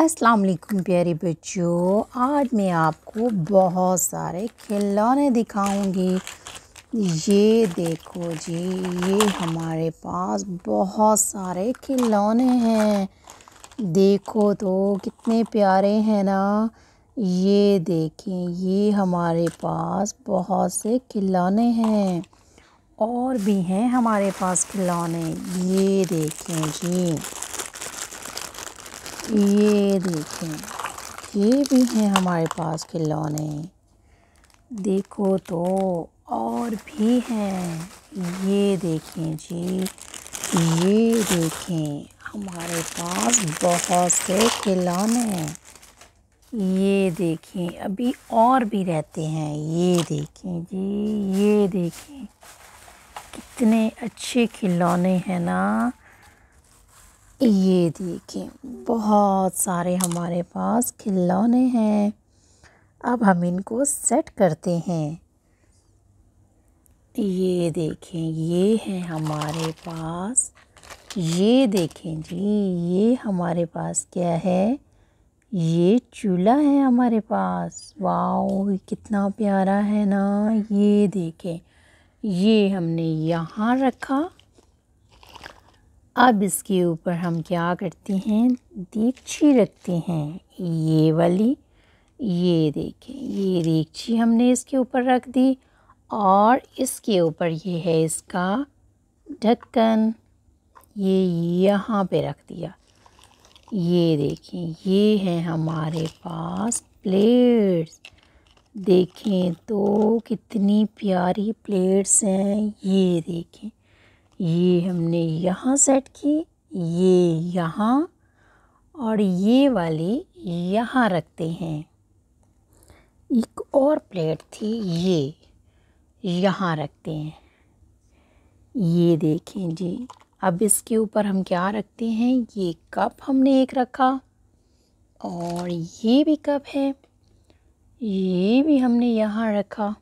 अस्सलाम वालेकुम प्यारे बच्चों आज मैं आपको बहुत सारे खिलौने दिखाऊंगी ये देखो जी ये हमारे पास बहुत सारे खिलौने हैं देखो तो कितने प्यारे हैं ना ये देखें ये हमारे पास बहुत से खिलौने हैं और भी हैं हमारे पास खिलौने ये देखें जी ये देखें ये भी हैं हमारे पास खिलौने देखो तो और भी हैं ये देखें जी ये देखें हमारे पास बहुत से खिलौने ये देखें अभी और भी रहते हैं ये देखें जी ये देखें कितने अच्छे खिलौने हैं ना ये देखें बहुत सारे हमारे पास खिलौने हैं अब हम इनको सेट करते हैं ये देखें ये है हमारे पास ये देखें जी ये हमारे पास क्या है ये चूल्हा है हमारे पास वाओ कितना प्यारा है ना ये देखें ये हमने यहाँ रखा अब इसके ऊपर हम क्या करते हैं दीक्षी रखते हैं ये वाली ये देखें ये देगची हमने इसके ऊपर रख दी और इसके ऊपर ये है इसका ढक्कन ये यहाँ पे रख दिया ये देखें ये है हमारे पास प्लेट्स देखें तो कितनी प्यारी प्लेट्स हैं ये देखें ये हमने यहाँ सेट की ये यहाँ और ये वाली यहाँ रखते हैं एक और प्लेट थी ये यहाँ रखते हैं ये देखें जी अब इसके ऊपर हम क्या रखते हैं ये कप हमने एक रखा और ये भी कप है ये भी हमने यहाँ रखा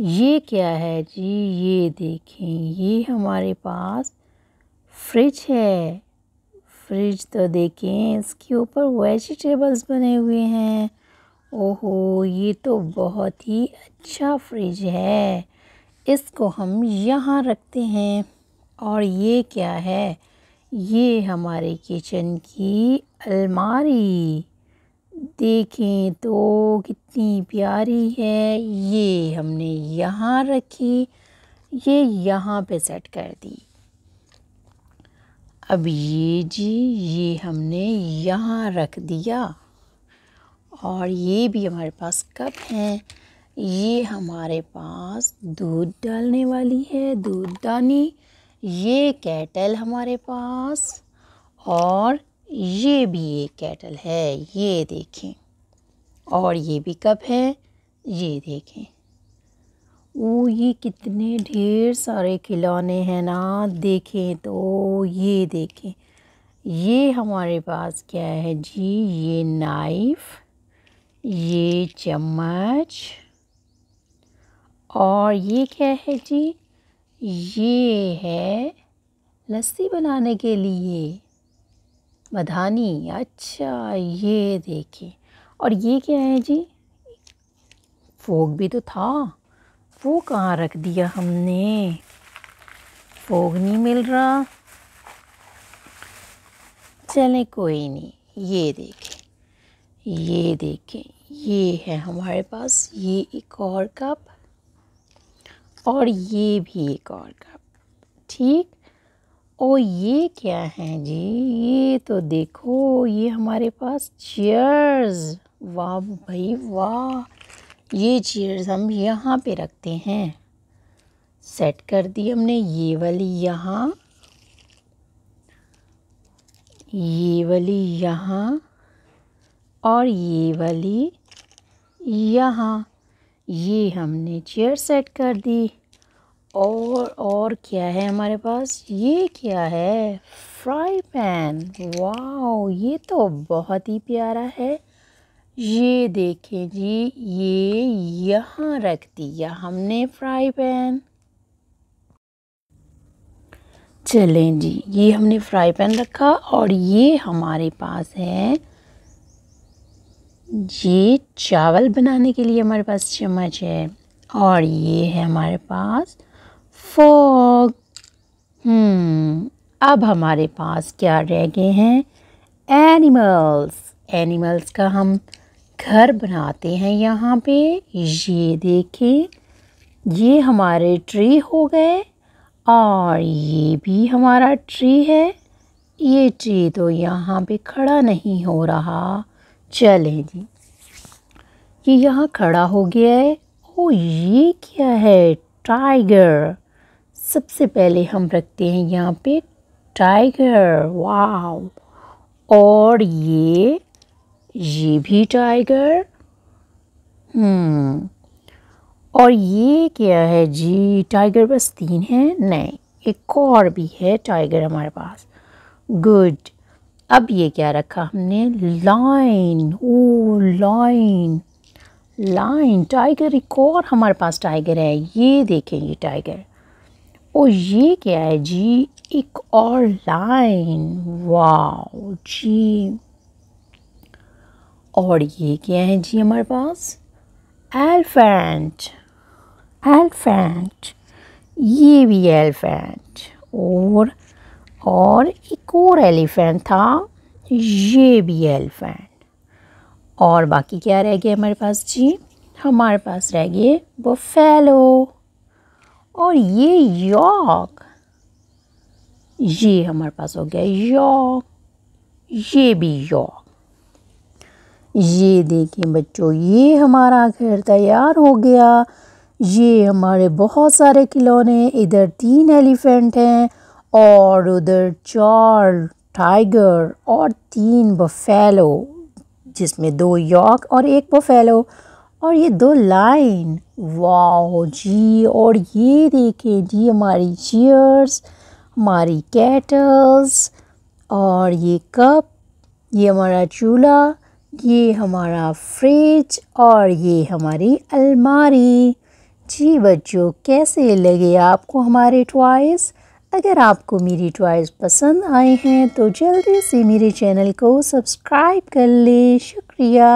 ये क्या है जी ये देखें ये हमारे पास फ्रिज है फ्रिज तो देखें इसके ऊपर वेजिटेबल्स बने हुए हैं ओहो ये तो बहुत ही अच्छा फ्रिज है इसको हम यहाँ रखते हैं और ये क्या है ये हमारे किचन की अलमारी देखें तो कितनी प्यारी है ये हमने यहाँ रखी ये यहाँ पे सेट कर दी अब ये जी ये हमने यहाँ रख दिया और ये भी हमारे पास कप हैं ये हमारे पास दूध डालने वाली है दूध दानी ये कैटल हमारे पास और ये भी एक कैटल है ये देखें और ये भी कप है ये देखें वो ये कितने ढेर सारे खिलौने हैं ना देखें तो ये देखें ये हमारे पास क्या है जी ये नाइफ़ ये चम्मच और ये क्या है जी ये है लस्सी बनाने के लिए मधानी अच्छा ये देखिए और ये क्या है जी फोक भी तो था वो कहाँ रख दिया हमने फोक नहीं मिल रहा चले कोई नहीं ये देखें ये देखें ये है हमारे पास ये एक और कप और ये भी एक और कप ठीक ओ ये क्या है जी ये तो देखो ये हमारे पास चेयर्स वाह भाई वाह ये चेयर्स हम यहाँ पे रखते हैं सेट कर दी हमने ये वाली यहाँ ये वाली यहाँ और ये वाली यहाँ ये हमने चेयर सेट कर दी और और क्या है हमारे पास ये क्या है फ्राई पैन वाओ ये तो बहुत ही प्यारा है ये देखें जी ये यहाँ रख दिया हमने फ्राई पैन चलें जी ये हमने फ्राई पैन रखा और ये हमारे पास है ये चावल बनाने के लिए हमारे पास चम्मच है और ये है हमारे पास फॉग hmm. अब हमारे पास क्या रह गए हैं एनिमल्स एनिमल्स का हम घर बनाते हैं यहाँ पे ये देखें ये हमारे ट्री हो गए और ये भी हमारा ट्री है ये ट्री तो यहाँ पे खड़ा नहीं हो रहा चले जी ये यहाँ खड़ा हो गया है ओ ये क्या है टाइगर सबसे पहले हम रखते हैं यहाँ पे टाइगर वाव और ये ये भी टाइगर हम्म hmm. और ये क्या है जी टाइगर बस तीन है नहीं एक और भी है टाइगर हमारे पास गुड अब ये क्या रखा हमने लाइन ओ लाइन लाइन टाइगर एक और हमारे पास टाइगर है ये देखें ये टाइगर ओ ये क्या है जी एक और लाइन वाओ जी और ये क्या है जी हमारे पास एल्फेंट एल्फेंट ये भी एल्फेंट और और एक और एलिफेंट था ये भी एलिफेंट और बाकी क्या रह गया हमारे पास जी हमारे पास रह गए वो फैलो और ये यॉक ये हमारे पास हो गया यॉक ये भी यॉक ये देखिए बच्चों ये हमारा घर तैयार हो गया ये हमारे बहुत सारे खिलौने इधर तीन एलिफेंट हैं और उधर चार टाइगर और तीन बफेलो जिसमें दो यॉक और एक बफेलो और ये दो लाइन वाओ जी और ये देखे जी हमारी चेयर्स हमारी कैटल्स और ये कप ये हमारा चूल्हा ये हमारा फ्रिज और ये हमारी अलमारी जी बच्चों कैसे लगे आपको हमारे टॉयज़ अगर आपको मेरी टॉयज़ पसंद आए हैं तो जल्दी से मेरे चैनल को सब्सक्राइब कर लें शुक्रिया